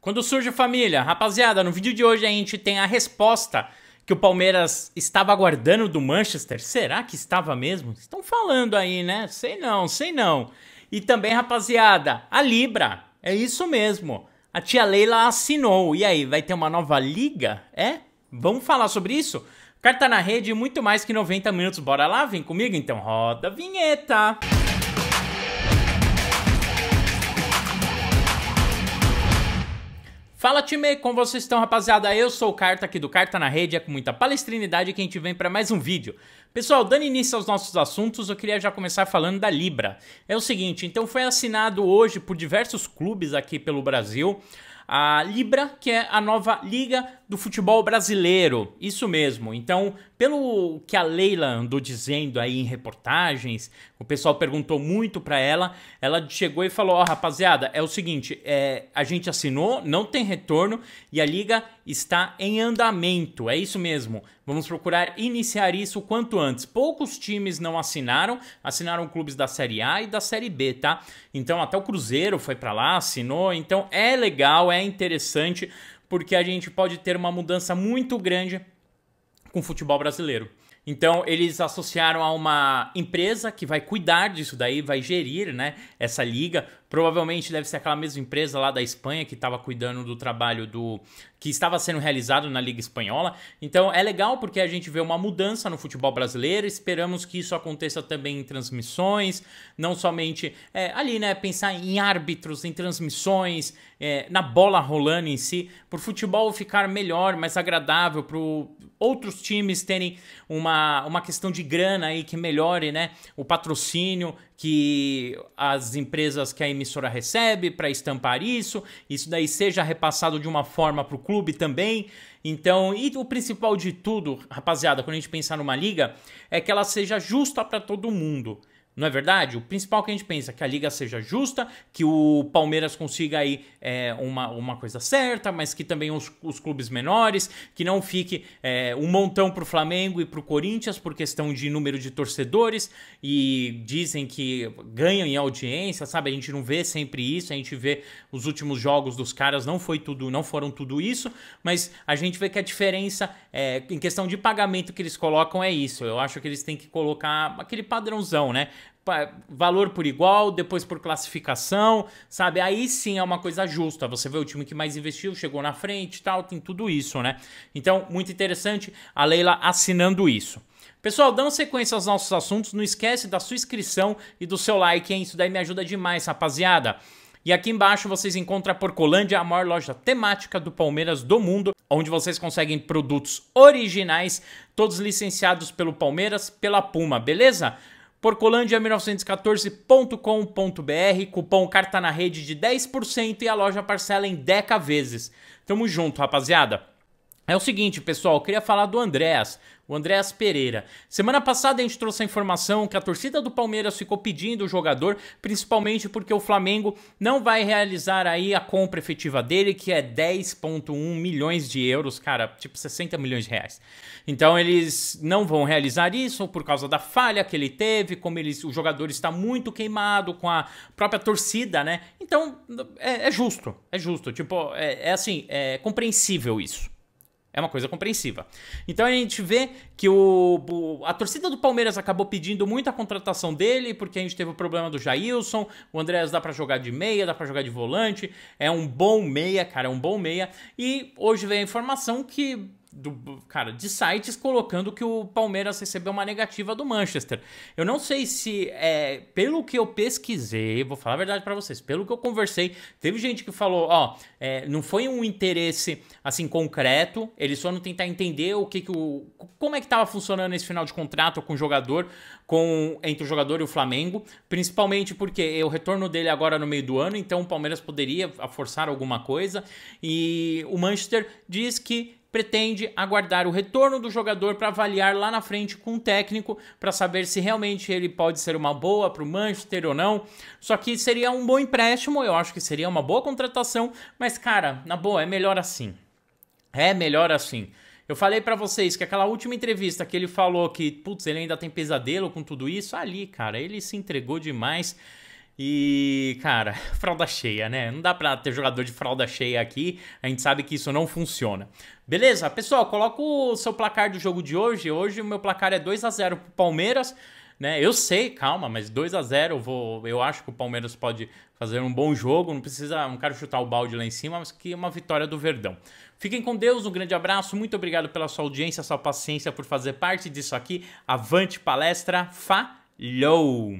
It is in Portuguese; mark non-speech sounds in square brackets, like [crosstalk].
Quando surge família, rapaziada, no vídeo de hoje a gente tem a resposta que o Palmeiras estava aguardando do Manchester. Será que estava mesmo? Estão falando aí, né? Sei não, sei não. E também, rapaziada, a Libra. É isso mesmo. A tia Leila assinou. E aí, vai ter uma nova liga? É? Vamos falar sobre isso? Carta na rede muito mais que 90 minutos. Bora lá? Vem comigo então. Roda a vinheta. Música Fala time, como vocês estão rapaziada? Eu sou o Carta aqui do Carta na Rede, é com muita palestrinidade que a gente vem para mais um vídeo. Pessoal, dando início aos nossos assuntos, eu queria já começar falando da Libra. É o seguinte, então foi assinado hoje por diversos clubes aqui pelo Brasil a Libra, que é a nova liga do futebol brasileiro. Isso mesmo. Então, pelo que a Leila andou dizendo aí em reportagens, o pessoal perguntou muito para ela, ela chegou e falou: "Ó, oh, rapaziada, é o seguinte, é, a gente assinou, não tem retorno e a liga está em andamento. É isso mesmo. Vamos procurar iniciar isso o quanto antes. Poucos times não assinaram, assinaram clubes da Série A e da Série B, tá? Então até o Cruzeiro foi para lá, assinou. Então é legal, é interessante porque a gente pode ter uma mudança muito grande com o futebol brasileiro. Então, eles associaram a uma empresa que vai cuidar disso daí, vai gerir, né, essa liga. Provavelmente deve ser aquela mesma empresa lá da Espanha que estava cuidando do trabalho do que estava sendo realizado na liga espanhola. Então, é legal porque a gente vê uma mudança no futebol brasileiro. Esperamos que isso aconteça também em transmissões, não somente é, ali, né, pensar em árbitros, em transmissões, é, na bola rolando em si, para o futebol ficar melhor, mais agradável, para outros times terem uma uma, uma questão de grana aí que melhore né, o patrocínio que as empresas que a emissora recebe para estampar isso, isso daí seja repassado de uma forma para o clube também. Então, e o principal de tudo, rapaziada, quando a gente pensar numa liga, é que ela seja justa para todo mundo. Não é verdade? O principal que a gente pensa é que a liga seja justa, que o Palmeiras consiga aí é, uma, uma coisa certa, mas que também os, os clubes menores, que não fique é, um montão para o Flamengo e para o Corinthians por questão de número de torcedores e dizem que ganham em audiência, sabe? A gente não vê sempre isso, a gente vê os últimos jogos dos caras não foi tudo, não foram tudo isso, mas a gente vê que a diferença é, em questão de pagamento que eles colocam é isso. Eu acho que eles têm que colocar aquele padrãozão, né? valor por igual, depois por classificação, sabe? Aí sim é uma coisa justa. Você vê o time que mais investiu, chegou na frente e tal, tem tudo isso, né? Então, muito interessante a Leila assinando isso. Pessoal, dando sequência aos nossos assuntos, não esquece da sua inscrição e do seu like, hein? Isso daí me ajuda demais, rapaziada. E aqui embaixo vocês encontram a Porcolândia, a maior loja temática do Palmeiras do mundo, onde vocês conseguem produtos originais, todos licenciados pelo Palmeiras, pela Puma, beleza? porcolândia1914.com.br, cupom carta na rede de 10% e a loja parcela em 10 vezes. Tamo junto, rapaziada. É o seguinte, pessoal, eu queria falar do Andréas, o Andréas Pereira. Semana passada a gente trouxe a informação que a torcida do Palmeiras ficou pedindo o jogador, principalmente porque o Flamengo não vai realizar aí a compra efetiva dele, que é 10.1 milhões de euros, cara, tipo 60 milhões de reais. Então eles não vão realizar isso por causa da falha que ele teve, como eles, o jogador está muito queimado com a própria torcida, né? Então é, é justo, é justo, tipo, é, é assim, é compreensível isso. É uma coisa compreensiva. Então a gente vê que o, o, a torcida do Palmeiras acabou pedindo muito a contratação dele, porque a gente teve o problema do Jailson, o Andréas dá para jogar de meia, dá para jogar de volante, é um bom meia, cara, é um bom meia. E hoje vem a informação que do cara de sites colocando que o Palmeiras recebeu uma negativa do Manchester. Eu não sei se é pelo que eu pesquisei, vou falar a verdade para vocês, pelo que eu conversei, teve gente que falou, ó, é, não foi um interesse assim concreto, eles foram tentar entender o que, que o como é que estava funcionando esse final de contrato com o jogador, com entre o jogador e o Flamengo, principalmente porque é o retorno dele agora no meio do ano, então o Palmeiras poderia forçar alguma coisa e o Manchester diz que pretende aguardar o retorno do jogador para avaliar lá na frente com o técnico para saber se realmente ele pode ser uma boa para o Manchester ou não. Só que seria um bom empréstimo, eu acho que seria uma boa contratação, mas cara, na boa, é melhor assim. É melhor assim. Eu falei para vocês que aquela última entrevista que ele falou que, putz, ele ainda tem pesadelo com tudo isso, ali, cara, ele se entregou demais. E, cara, [laughs] fralda cheia, né? Não dá pra ter jogador de fralda cheia aqui. A gente sabe que isso não funciona. Beleza? Pessoal, coloca o seu placar do jogo de hoje. Hoje o meu placar é 2 a 0 pro Palmeiras. Né? Eu sei, calma, mas 2 a 0 eu vou, eu acho que o Palmeiras pode fazer um bom jogo, não precisa, não quero chutar o balde lá em cima, mas que uma vitória do Verdão. Fiquem com Deus, um grande abraço, muito obrigado pela sua audiência, sua paciência por fazer parte disso aqui. Avante palestra, falhou.